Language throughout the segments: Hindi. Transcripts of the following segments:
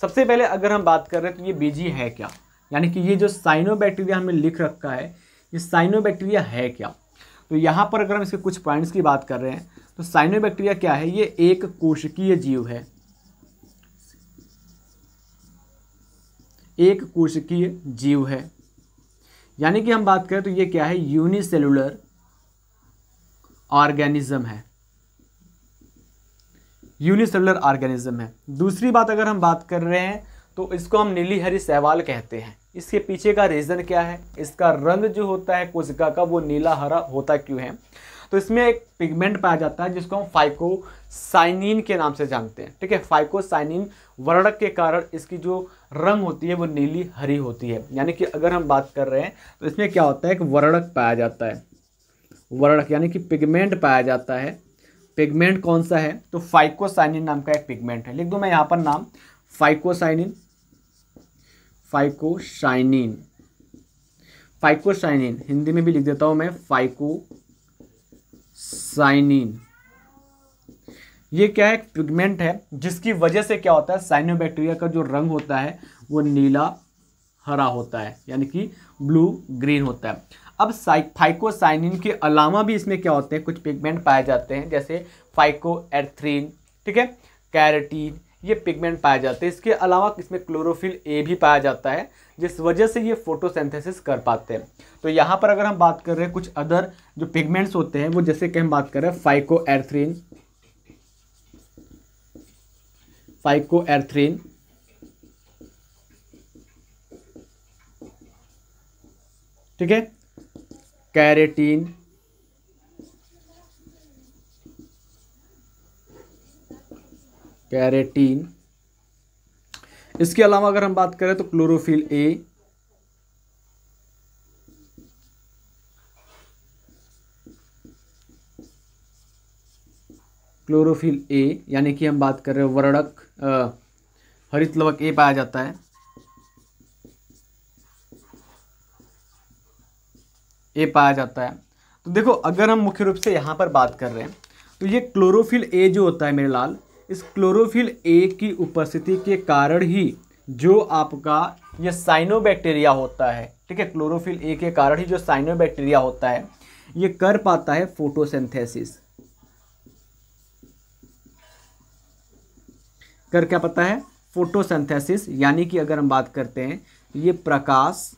सबसे पहले अगर हम बात कर रहे हैं तो ये बीजी है क्या यानी कि ये जो साइनोबैक्टीरिया हमें लिख रखा है ये साइनोबैक्टीरिया है क्या तो यहाँ पर अगर हम इसके कुछ पॉइंट्स की बात कर रहे हैं तो साइनोबैक्टीरिया क्या है ये एक कोशिकीय जीव है एक कोशिकीय जीव है यानी कि हम बात करें तो ये क्या है यूनिसेलुलर ऑर्गेनिज्म है यूनिसेलुलर ऑर्गेनिज्म है दूसरी बात अगर हम बात कर रहे हैं तो इसको हम नीली हरी सहवाल कहते हैं इसके पीछे का रीज़न क्या है इसका रंग जो होता है कोशिका का वो नीला हरा होता क्यों है तो इसमें एक पिगमेंट पाया जाता है जिसको हम फाइकोसाइनिन के नाम से जानते हैं ठीक है फाइकोसाइनिन वर्णक के कारण इसकी जो रंग होती है वो नीली हरी होती है यानी कि अगर हम बात कर रहे हैं तो इसमें क्या होता है एक वर्णक पाया जाता है वर्णक यानी कि पिगमेंट पाया जाता है पिगमेंट कौन सा है तो फाइकोसाइनिन नाम का एक पिगमेंट है लिख दो मैं यहाँ पर नाम फाइकोसाइनिन फाइकोसाइनिन फाइकोसाइनिन हिंदी में भी लिख देता हूँ मैं फाइकोसाइनिन ये क्या है पिगमेंट है जिसकी वजह से क्या होता है साइनोबैक्टीरिया का जो रंग होता है वो नीला हरा होता है यानी कि ब्लू ग्रीन होता है अब फाइकोसाइनिन के अलावा भी इसमें क्या होते हैं कुछ पिगमेंट पाए जाते हैं जैसे फाइकोएर्थ्रीन ठीक है कैरेटीन ये पिगमेंट पाए जाते हैं इसके अलावा इसमें क्लोरोफिल ए भी पाया जाता है जिस वजह से ये फोटोसेंथेसिस कर पाते हैं तो यहाँ पर अगर हम बात कर रहे हैं कुछ अदर जो पिगमेंट्स होते हैं वो जैसे कि हम बात कर रहे हैं फाइको एर्थ्रीन फाइको एर्थ्रीन ठीक है कैरेटीन कैरेटीन इसके अलावा अगर हम बात करें तो क्लोरोफिल ए क्लोरोफिल ए यानी कि हम बात कर रहे हैं वर्णक हरित लवक ए पाया जाता है ए पाया जाता है तो देखो अगर हम मुख्य रूप से यहाँ पर बात कर रहे हैं तो ये क्लोरोफिल ए जो होता है मेरे लाल इस क्लोरोफिल ए की उपस्थिति के कारण ही जो आपका ये साइनोबैक्टीरिया होता है ठीक है क्लोरोफिल ए के कारण ही जो साइनोबैक्टीरिया होता है ये कर पाता है फोटोसिंथेसिस कर क्या पता है फोटोसिंथेसिस यानी कि अगर हम बात करते हैं ये प्रकाश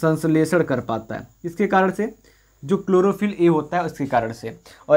संश्लेषण कर पाता है इसके कारण से जो क्लोरोफिल ए होता है उसके कारण से और